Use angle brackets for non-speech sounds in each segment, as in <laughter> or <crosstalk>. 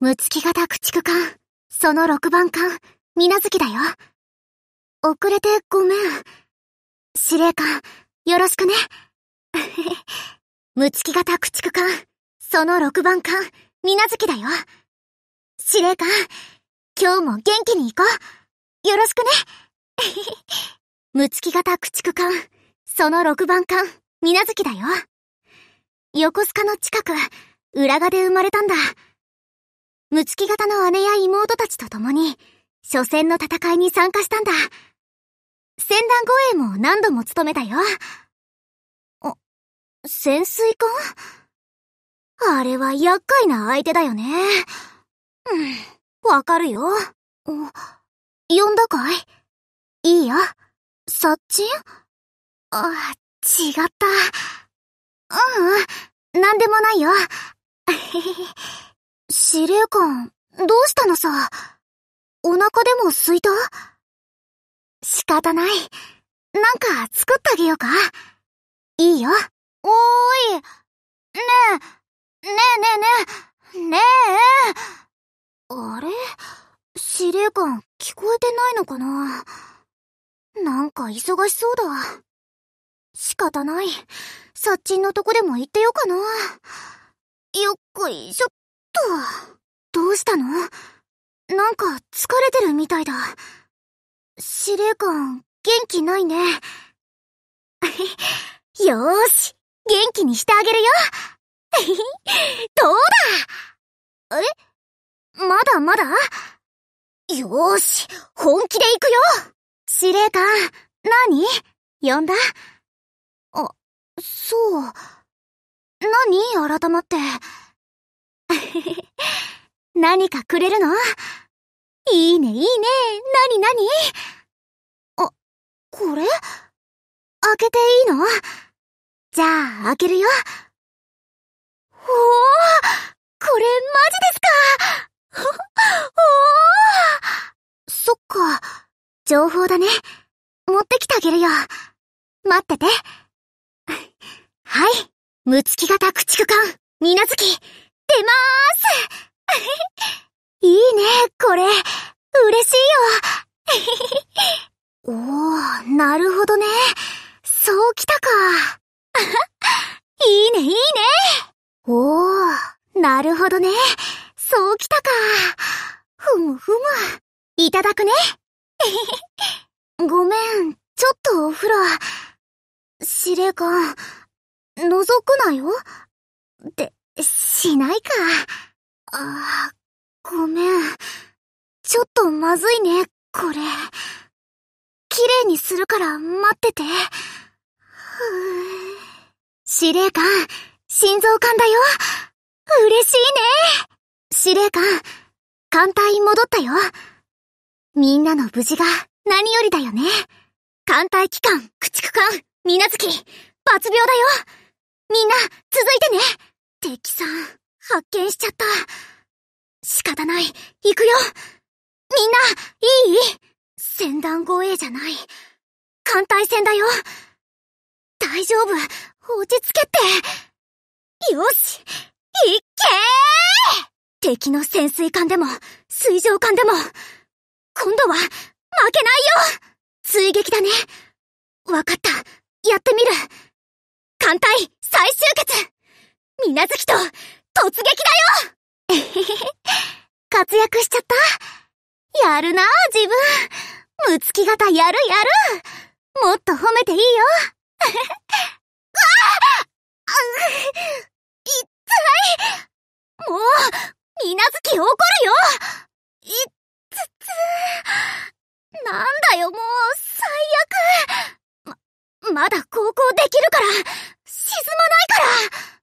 六月型駆逐艦、その6番艦、みなずきだよ。遅れてごめん。司令官、よろしくね。六 <laughs> 月型駆逐艦、その6番艦、みなずきだよ。司令官、今日も元気に行こう。よろしくね。六 <laughs> 月型駆逐艦、その6番艦、みなずきだよ。横須賀の近く、浦賀で生まれたんだ。六月型の姉や妹たちと共に、初戦の戦いに参加したんだ。戦団護衛も何度も務めたよ。あ、潜水艦あれは厄介な相手だよね。うん、わかるよ。呼んだかいいいよ。殺人あ、違った。うん、なんでもないよ。司令官、どうしたのさ。お腹でも空いた仕方ない。なんか作ってあげようか。いいよ。おーい。ねえ。ねえねえねえ。ねえ。あれ司令官聞こえてないのかななんか忙しそうだ。仕方ない。殺人のとこでも行ってようかな。よっこいしょっと、どうしたのなんか疲れてるみたいだ。司令官、元気ないね。<laughs> よーし、元気にしてあげるよ。<laughs> どうだえまだまだよーし、本気で行くよ司令官、何呼んだあ、そう。何改まって。<laughs> 何かくれるのいいね、いいね。なになにあ、これ開けていいのじゃあ、開けるよ。おーこれマジですか <laughs> おーそっか。情報だね。持ってきてあげるよ。待ってて。はい。ムツキ型駆逐艦、みなずき。出まーす <laughs> いいね、これ。嬉しいよ。<laughs> おー、なるほどね。そうきたか。<laughs> いいね、いいね。おー、なるほどね。そうきたか。ふむふむ。いただくね。ごめん、ちょっとお風呂。司令官、覗くなよ。って、しないか。あ、ごめん。ちょっとまずいね、これ。綺麗にするから待ってて。司令官、心臓艦だよ。嬉しいね。司令官、艦隊戻ったよ。みんなの無事が何よりだよね。艦隊機関、駆逐艦、水無月、罰病だよ。みんな、続いてね。敵さん、発見しちゃった。仕方ない、行くよみんな、いい船団護衛じゃない。艦隊戦だよ大丈夫、落ち着けってよし、行け敵の潜水艦でも、水上艦でも、今度は、負けないよ追撃だねわかった、やってみる艦隊再集結みなずきと、突撃だよ <laughs> 活躍しちゃった。やるな、自分。むつき型やるやる。もっと褒めていいよ。<laughs> ああ痛いもう、みなずき怒るよいっつつなんだよ、もう、最悪。ま、まだ高校できるから、沈まないから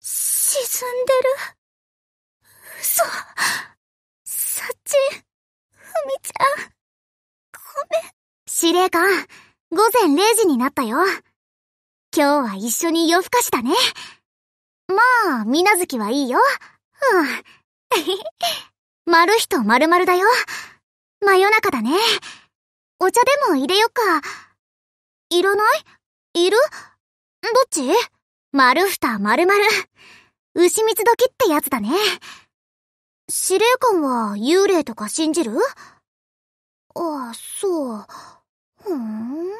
沈んでる。嘘。サチ、ふみちゃん、ごめん。司令官、午前0時になったよ。今日は一緒に夜更かしだね。まあ、みなずきはいいよ。うん。まるひとまるまるだよ。真夜中だね。お茶でも入れよっか。いらないいるどっち丸蓋丸々、牛蜜時ってやつだね。司令官は幽霊とか信じるああ、そう。ふーん。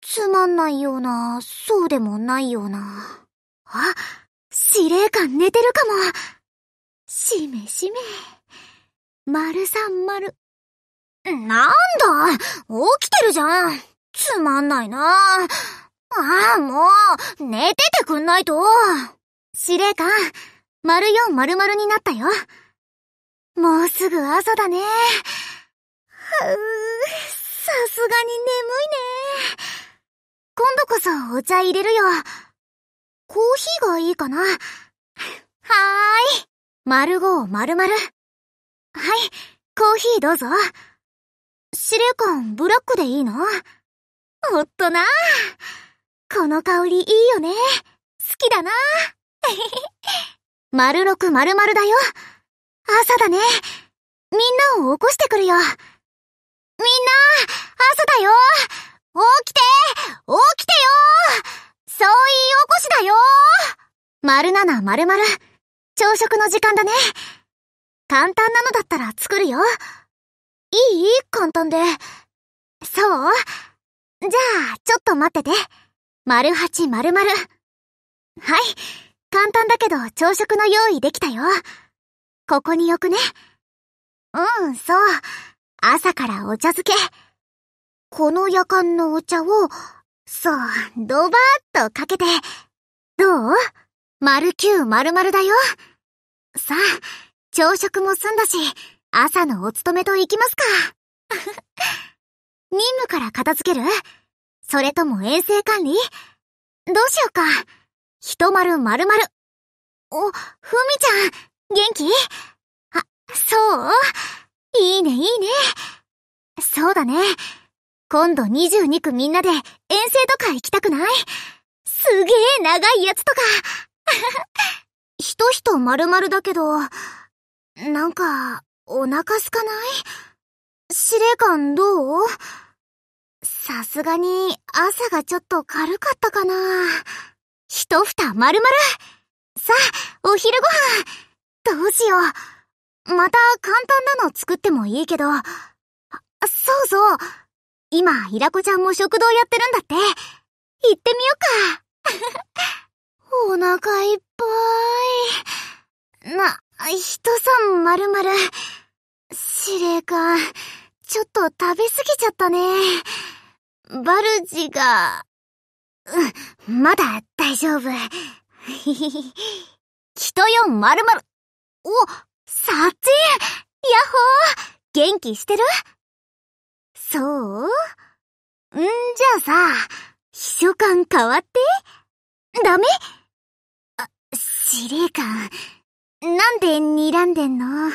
つまんないような、そうでもないような。あ、司令官寝てるかも。しめしめ。丸三丸。なんだ起きてるじゃんつまんないなああ、もう、寝ててくんないと。司令官、丸四丸々になったよ。もうすぐ朝だね。はうさすがに眠いね。今度こそお茶入れるよ。コーヒーがいいかな。はーい。丸五丸々。はい、コーヒーどうぞ。司令官、ブラックでいいのおっとな。この香りいいよね。好きだな。丸六丸丸だよ。朝だね。みんなを起こしてくるよ。みんな、朝だよ起きて起きてよそう言い起こしだよ丸七丸丸、朝食の時間だね。簡単なのだったら作るよ。いい簡単で。そうじゃあ、ちょっと待ってて。丸八丸丸。はい、簡単だけど朝食の用意できたよ。ここに置くね。うん、そう。朝からお茶漬け。この夜間のお茶を、そう、ドバーっとかけて。どう丸九丸丸だよ。さあ、朝食も済んだし、朝のお勤めと行きますか。任務から片付けるそれとも衛生管理どうしようか。ひとまるまるまる。お、ふみちゃん、元気あ、そういいね、いいね。そうだね。今度22区みんなで遠征とか行きたくないすげえ長いやつとか。ひとひと丸るだけど、なんか、お腹すかない司令官どうさすがに朝がちょっと軽かったかな。一蓋丸々さあ、お昼ご飯どうしよう。また簡単なの作ってもいいけど。そうそう。今、イラコちゃんも食堂やってるんだって。行ってみようか。お腹いっぱい。な、人さんまるまる。司令官、ちょっと食べ過ぎちゃったね。バルジが、うん、まだ大丈夫。ひ <laughs> 人よまるまる。お、サッチンヤッホー元気してるそうんじゃあさ、秘書官変わってダメあ、司令官。なんで睨んでんの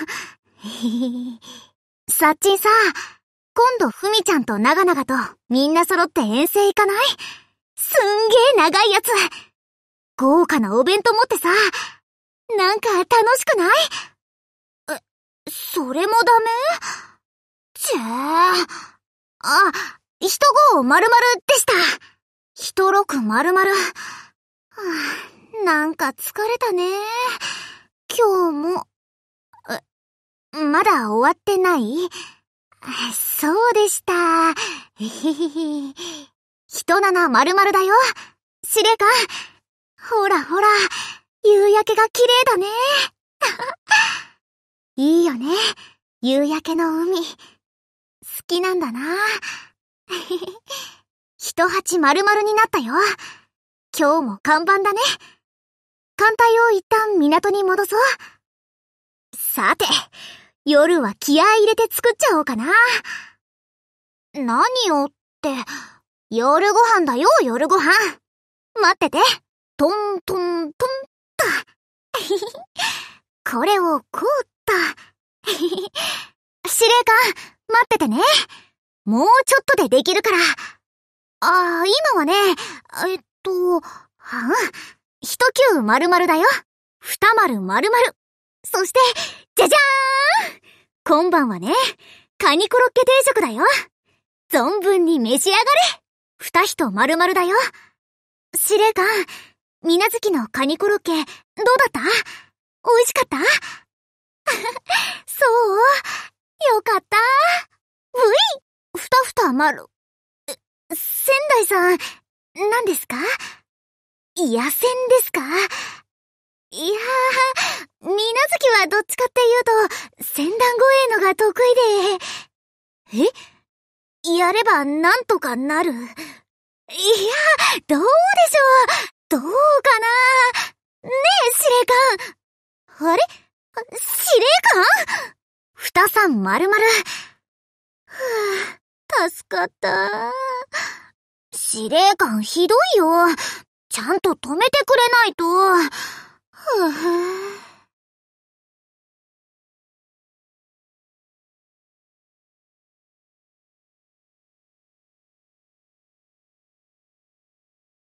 サッチンさ、今度ふみちゃんと長々とみんな揃って遠征行かないすんげえ長いやつ豪華なお弁当持ってさ、なんか楽しくないえ、それもダメちぇー。あ、人号まるでした。人六まるはぁ、なんか疲れたね。今日も。まだ終わってないそうでした。えへへへ。人なな丸々だよ。司令官。ほらほら、夕焼けが綺麗だね。<laughs> いいよね。夕焼けの海。好きなんだな。<laughs> 人八丸々になったよ。今日も看板だね。艦隊を一旦港に戻そう。さて、夜は気合入れて作っちゃおうかな。何をって、夜ご飯だよ、夜ご飯。待ってて。トントントンっと。<laughs> これをこうっと。<laughs> 司令官、待っててね。もうちょっとでできるから。ああ、今はね、えっと、はん、一球丸々だよ。二丸丸々。そして、じゃじゃーん今晩はね、カニコロッケ定食だよ存分に召し上がれ二人丸々だよ司令官、みなずきのカニコロッケ、どうだった美味しかった <laughs> そうよかったういふたふた丸。仙台さん、何ですか野戦せんですかいやー、次はどっちかっていうと、戦団護衛のが得意で。えやればなんとかなる。いや、どうでしょうどうかなねえ、司令官あれ司令官ふたさんまるまる。助かった。司令官ひどいよ。ちゃんと止めてくれないと。ふぅ。